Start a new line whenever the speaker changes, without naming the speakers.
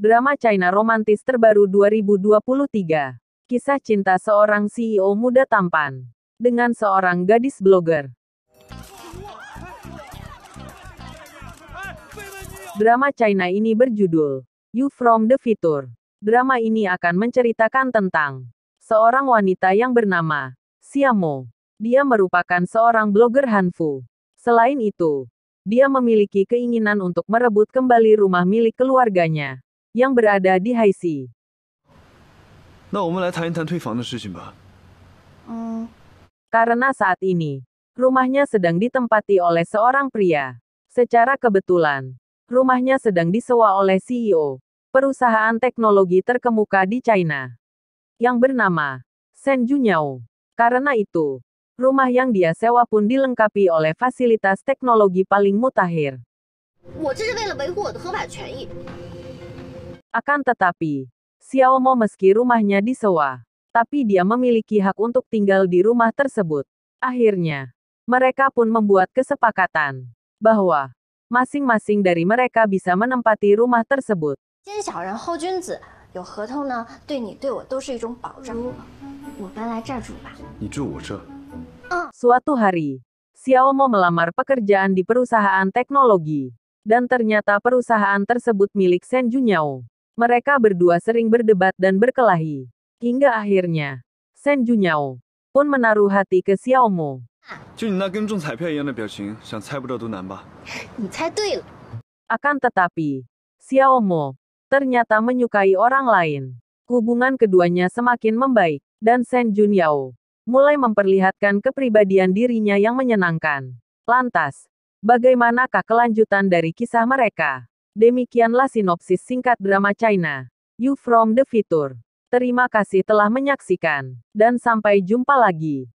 Drama China Romantis terbaru 2023. Kisah cinta seorang CEO muda tampan dengan seorang gadis blogger. Drama China ini berjudul You From the Future. Drama ini akan menceritakan tentang seorang wanita yang bernama Xiamo. Dia merupakan seorang blogger Hanfu. Selain itu, dia memiliki keinginan untuk merebut kembali rumah milik keluarganya yang berada di Haisi. Karena saat ini, rumahnya sedang ditempati oleh seorang pria. Secara kebetulan, rumahnya sedang disewa oleh CEO, perusahaan teknologi terkemuka di China, yang bernama Shen Junyao. Karena itu, rumah yang dia sewa pun dilengkapi oleh fasilitas teknologi paling mutakhir. Akan tetapi, Xiaomo meski rumahnya disewa, tapi dia memiliki hak untuk tinggal di rumah tersebut. Akhirnya, mereka pun membuat kesepakatan bahwa masing-masing dari mereka bisa menempati rumah tersebut. Suatu hari, Xiaomo melamar pekerjaan di perusahaan teknologi, dan ternyata perusahaan tersebut milik Sen Junyao mereka berdua sering berdebat dan berkelahi. Hingga akhirnya, Shen Junyao pun menaruh hati ke Xiao Mo. Akan tetapi, Xiao Mo ternyata menyukai orang lain. Hubungan keduanya semakin membaik, dan Shen Junyao mulai memperlihatkan kepribadian dirinya yang menyenangkan. Lantas, bagaimanakah kelanjutan dari kisah mereka? Demikianlah sinopsis singkat drama China. You from the Future. Terima kasih telah menyaksikan, dan sampai jumpa lagi.